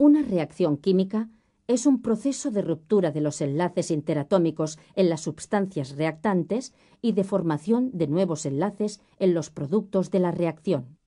Una reacción química es un proceso de ruptura de los enlaces interatómicos en las sustancias reactantes y de formación de nuevos enlaces en los productos de la reacción.